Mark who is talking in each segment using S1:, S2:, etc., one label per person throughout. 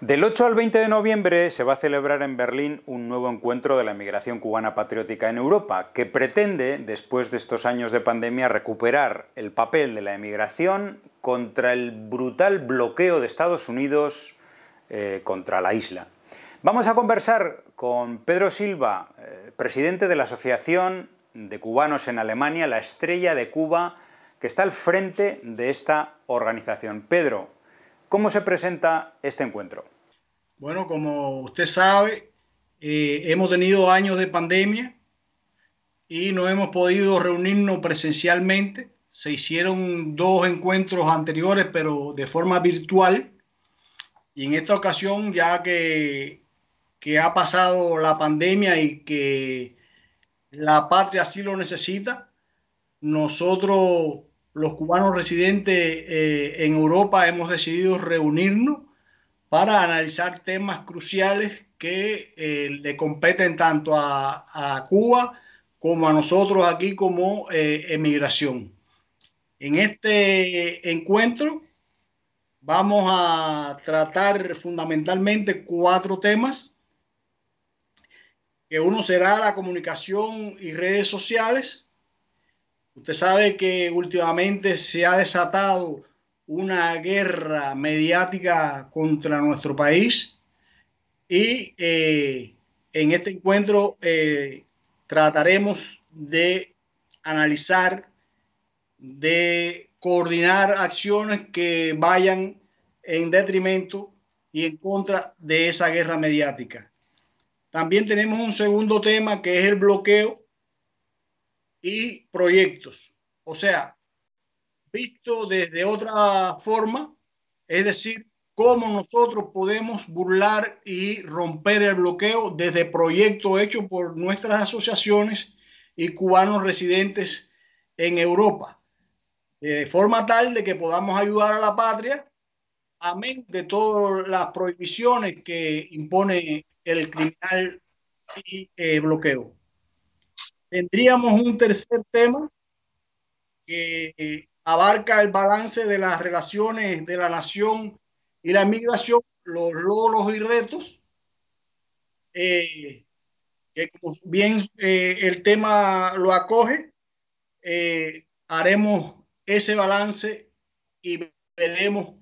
S1: Del 8 al 20 de noviembre se va a celebrar en Berlín un nuevo encuentro de la emigración cubana patriótica en Europa, que pretende, después de estos años de pandemia, recuperar el papel de la emigración contra el brutal bloqueo de Estados Unidos eh, contra la isla. Vamos a conversar con Pedro Silva, eh, presidente de la Asociación de Cubanos en Alemania, la estrella de Cuba, que está al frente de esta organización. Pedro, ¿Cómo se presenta este encuentro?
S2: Bueno, como usted sabe, eh, hemos tenido años de pandemia y no hemos podido reunirnos presencialmente. Se hicieron dos encuentros anteriores, pero de forma virtual. Y en esta ocasión, ya que, que ha pasado la pandemia y que la patria así lo necesita, nosotros los cubanos residentes eh, en Europa hemos decidido reunirnos para analizar temas cruciales que eh, le competen tanto a, Cuba como a nosotros aquí como eh, emigración. En este encuentro vamos a tratar fundamentalmente cuatro temas, que uno será la comunicación y redes sociales, Usted sabe que últimamente se ha desatado una guerra mediática contra nuestro país y eh, en este encuentro eh, trataremos de analizar, de coordinar acciones que vayan en detrimento y en contra de esa guerra mediática. También tenemos un segundo tema que es el bloqueo y proyectos. O sea, visto desde otra forma, es decir, cómo nosotros podemos burlar y romper el bloqueo desde proyectos hechos por nuestras asociaciones y cubanos residentes en Europa, de forma tal de que podamos ayudar a la patria, amén de todas las prohibiciones que impone el criminal y eh, bloqueo. Tendríamos un tercer tema que abarca el balance de las relaciones de la nación y la migración, los logros y retos. Eh, como bien eh, el tema lo acoge, eh, haremos ese balance y veremos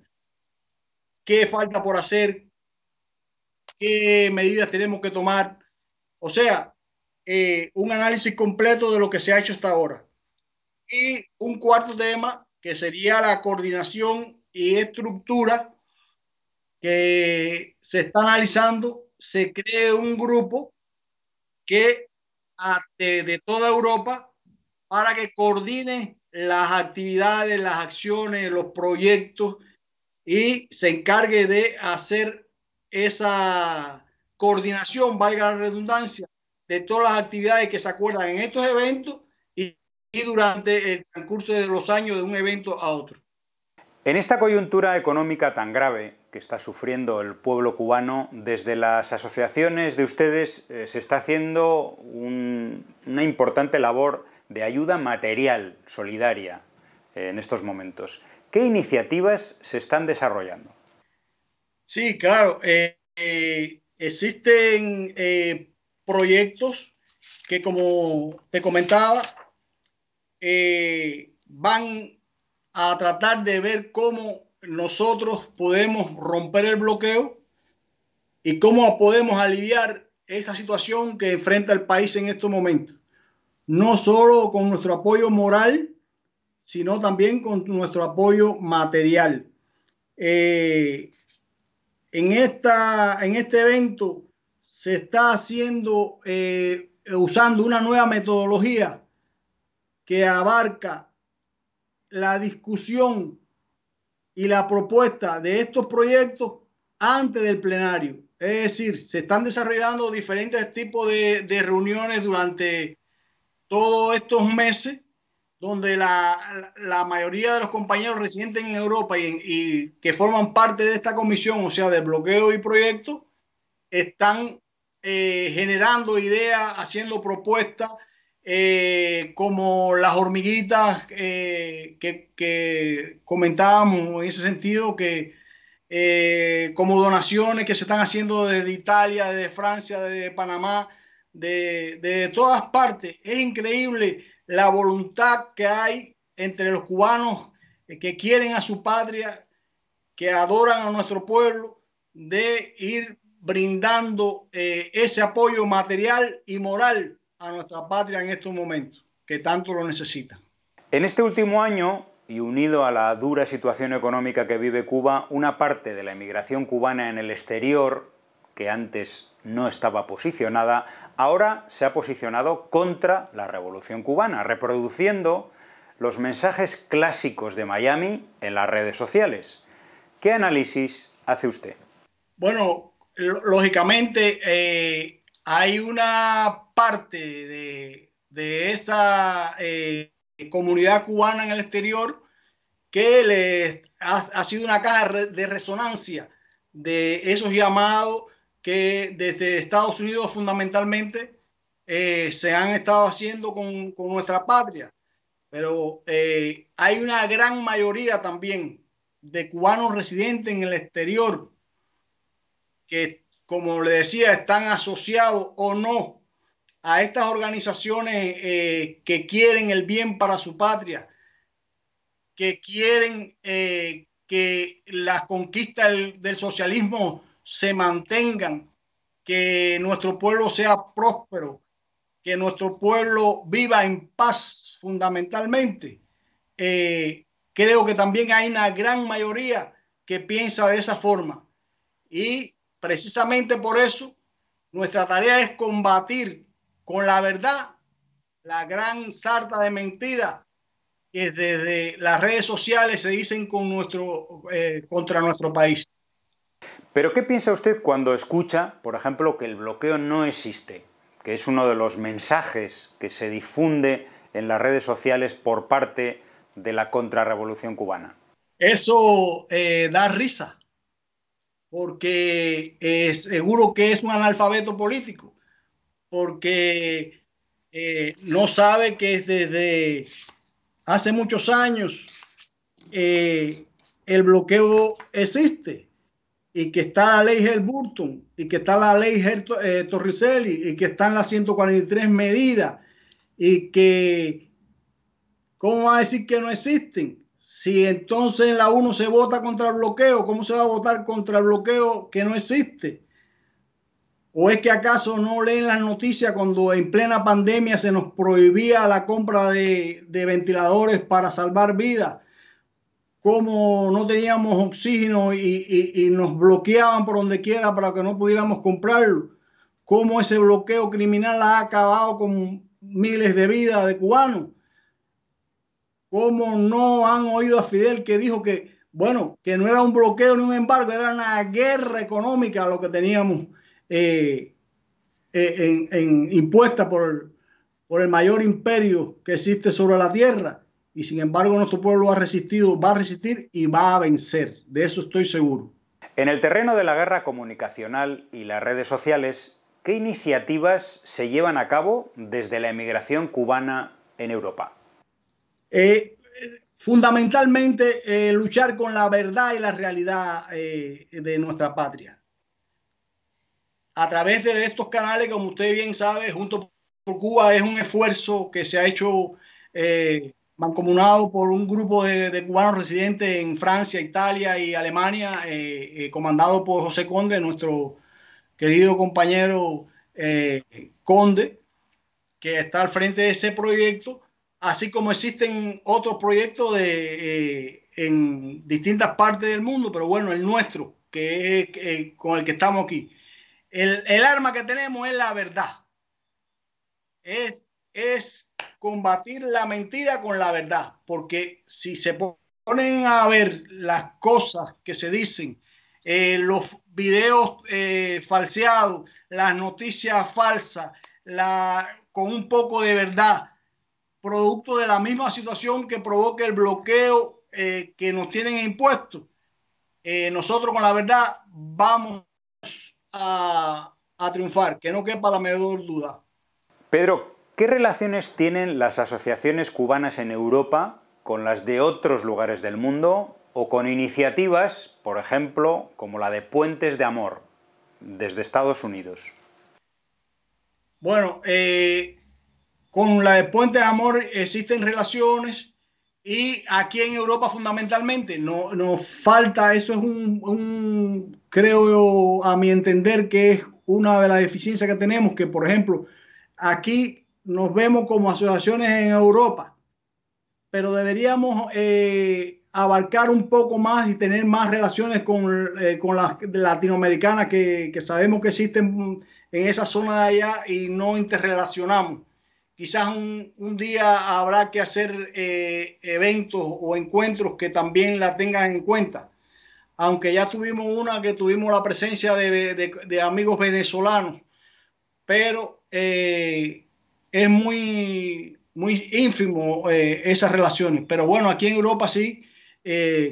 S2: qué falta por hacer, qué medidas tenemos que tomar. O sea, eh, un análisis completo de lo que se ha hecho hasta ahora. Y un cuarto tema que sería la coordinación y estructura que se está analizando. Se cree un grupo que de toda Europa para que coordine las actividades, las acciones, los proyectos y se encargue de hacer esa coordinación, valga la redundancia, de todas las actividades que se acuerdan en estos eventos y, durante el transcurso de los años de un evento a otro.
S1: En esta coyuntura económica tan grave que está sufriendo el pueblo cubano, desde las asociaciones de ustedes eh, se está haciendo una importante labor de ayuda material, solidaria, eh, en estos momentos. ¿Qué iniciativas se están desarrollando?
S2: Sí, claro. Eh, existen proyectos que, como te comentaba, eh, van a tratar de ver cómo nosotros podemos romper el bloqueo y cómo podemos aliviar esa situación que enfrenta el país en estos momentos. No solo con nuestro apoyo moral, sino también con nuestro apoyo material. Eh, en, esta, en este evento se está haciendo eh, usando una nueva metodología que abarca la discusión y la propuesta de estos proyectos antes del plenario. Es decir, se están desarrollando diferentes tipos de, reuniones durante todos estos meses, donde la, mayoría de los compañeros residentes en Europa y, y que forman parte de esta comisión, o sea, de bloqueo y proyectos, están eh, generando ideas, haciendo propuestas, eh, como las hormiguitas eh, que, comentábamos en ese sentido, que como donaciones que se están haciendo desde Italia, desde Francia, desde Panamá, de, de todas partes. Es increíble la voluntad que hay entre los cubanos que quieren a su patria, que adoran a nuestro pueblo, de ir brindando eh, ese apoyo material y moral a nuestra patria en estos momentos, que tanto lo necesita.
S1: En este último año, y unido a la dura situación económica que vive Cuba, una parte de la emigración cubana en el exterior, que antes no estaba posicionada, ahora se ha posicionado contra la revolución cubana, reproduciendo los mensajes clásicos de Miami en las redes sociales. ¿Qué análisis hace usted?
S2: Bueno, lógicamente eh, hay una parte de, esa eh, comunidad cubana en el exterior que ha, sido una caja de resonancia de esos llamados que desde Estados Unidos fundamentalmente eh, se han estado haciendo con, con nuestra patria. Pero hay una gran mayoría también de cubanos residentes en el exterior que, como le decía, están asociados o no a estas organizaciones eh, que quieren el bien para su patria, que quieren eh, que las conquistas del, socialismo se mantengan, que nuestro pueblo sea próspero, que nuestro pueblo viva en paz fundamentalmente. Eh, creo que también hay una gran mayoría que piensa de esa forma. Y Precisamente por eso, nuestra tarea es combatir con la verdad la gran sarta de mentiras que desde las redes sociales se dicen eh, contra nuestro país.
S1: Pero ¿qué piensa usted cuando escucha, por ejemplo, que el bloqueo no existe? Que es uno de los mensajes que se difunde en las redes sociales por parte de la contrarrevolución cubana.
S2: Eso eh, da risa, porque eh, seguro que es un analfabeto político, porque eh, no sabe que desde hace muchos años eh, el bloqueo existe y que está la ley Helburton y que está la ley Torricelli y que están las 143 medidas y que, ¿cómo va a decir que no existen? Si entonces en la uno se vota contra el bloqueo, ¿cómo se va a votar contra el bloqueo que no existe? ¿O es que acaso no leen las noticias cuando en plena pandemia se nos prohibía la compra de, ventiladores para salvar vidas? Cómo no teníamos oxígeno y, y nos bloqueaban por donde quiera para que no pudiéramos comprarlo. Cómo ese bloqueo criminal ha acabado con miles de vidas de cubanos ¿Cómo no han oído a Fidel que dijo que, bueno, que no era un bloqueo ni un embargo, era una guerra económica lo que teníamos eh, eh, impuesta por por el mayor imperio que existe sobre la tierra? Y sin embargo nuestro pueblo ha resistido, va a resistir y va a vencer. De eso estoy seguro.
S1: En el terreno de la guerra comunicacional y las redes sociales, ¿qué iniciativas se llevan a cabo desde la emigración cubana en Europa?
S2: Eh, fundamentalmente, eh, luchar con la verdad y la realidad eh, de nuestra patria. A través de estos canales, como usted bien sabe, junto por Cuba es un esfuerzo que se ha hecho mancomunado por un grupo de, de, cubanos residentes en Francia, Italia y Alemania, comandado por José Conde, nuestro querido compañero Conde, que está al frente de ese proyecto así como existen otros proyectos de, eh, en distintas partes del mundo, pero bueno, el nuestro, que eh, con el que estamos aquí. El, arma que tenemos es la verdad. Es, es combatir la mentira con la verdad, porque si se ponen a ver las cosas que se dicen, eh, los videos falseados, las noticias falsas, la, con un poco de verdad, producto de la misma situación que provoca el bloqueo eh, que nos tienen impuesto. Eh, nosotros con la verdad vamos a, triunfar, que no quepa la menor duda.
S1: Pedro, ¿qué relaciones tienen las asociaciones cubanas en Europa con las de otros lugares del mundo o con iniciativas, por ejemplo, como la de Puentes de Amor, desde Estados Unidos?
S2: Bueno, eh, con la de Puente de Amor existen relaciones y aquí en Europa fundamentalmente no, nos falta, eso es un, creo yo, a mi entender que es una de las deficiencias que tenemos, que por ejemplo, aquí nos vemos como asociaciones en Europa, pero deberíamos eh, abarcar un poco más y tener más relaciones con, eh, con las latinoamericanas que, que sabemos que existen en esa zona de allá y no interrelacionamos. Quizás un, día habrá que hacer eh, eventos o encuentros que también la tengan en cuenta. Aunque ya tuvimos una que tuvimos la presencia de, amigos venezolanos, pero eh, es muy, muy ínfimo eh, esas relaciones. Pero bueno, aquí en Europa sí,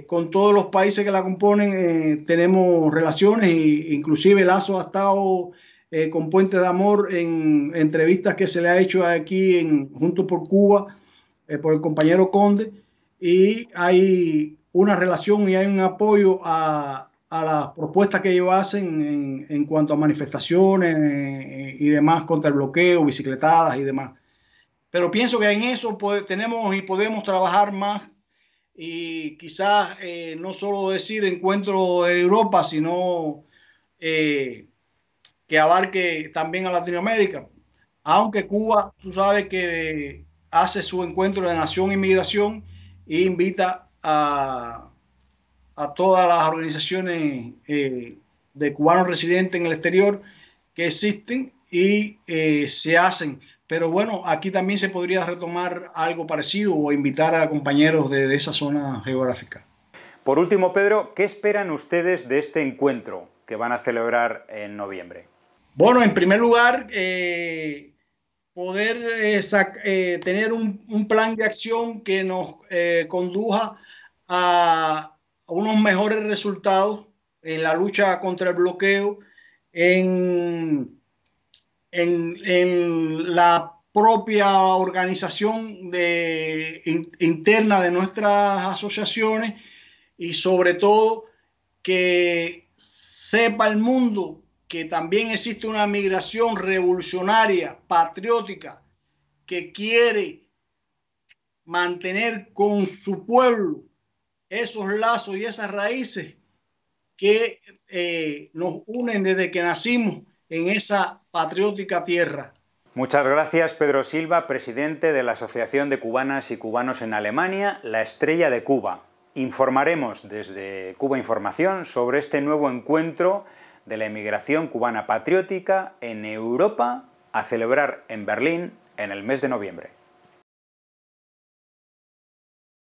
S2: con todos los países que la componen tenemos relaciones e inclusive Lazo ha estado eh, con Puente de Amor en entrevistas que se le ha hecho aquí en Junto por Cuba eh, por el compañero Conde y hay una relación y hay un apoyo a, a las propuestas que ellos hacen en, en cuanto a manifestaciones eh, y demás contra el bloqueo, bicicletadas y demás. Pero pienso que en eso pues, tenemos y podemos trabajar más y quizás no solo decir encuentro de Europa, sino eh, que abarque también a Latinoamérica. Aunque Cuba, tú sabes que hace su encuentro de nación y migración e invita a, todas las organizaciones eh, de cubanos residentes en el exterior que existen y eh, se hacen. Pero bueno, aquí también se podría retomar algo parecido o invitar a compañeros de esa zona geográfica.
S1: Por último, Pedro, ¿qué esperan ustedes de este encuentro que van a celebrar en noviembre? Bueno, en primer lugar, eh,
S2: poder eh, eh, tener un, plan de acción que nos conduja a, unos mejores resultados en la lucha contra el bloqueo, en, en, la propia organización interna de nuestras asociaciones y sobre todo que sepa el mundo que también existe una migración revolucionaria, patriótica, que quiere mantener con su pueblo esos lazos y esas raíces que eh, nos unen desde que nacimos en esa patriótica tierra.
S1: Muchas gracias, Pedro Silva, presidente de la Asociación de Cubanas y Cubanos en Alemania, La Estrella de Cuba. Informaremos desde Cuba Información sobre este nuevo encuentro de la emigración cubana patriótica en Europa a celebrar en Berlín en el mes de noviembre.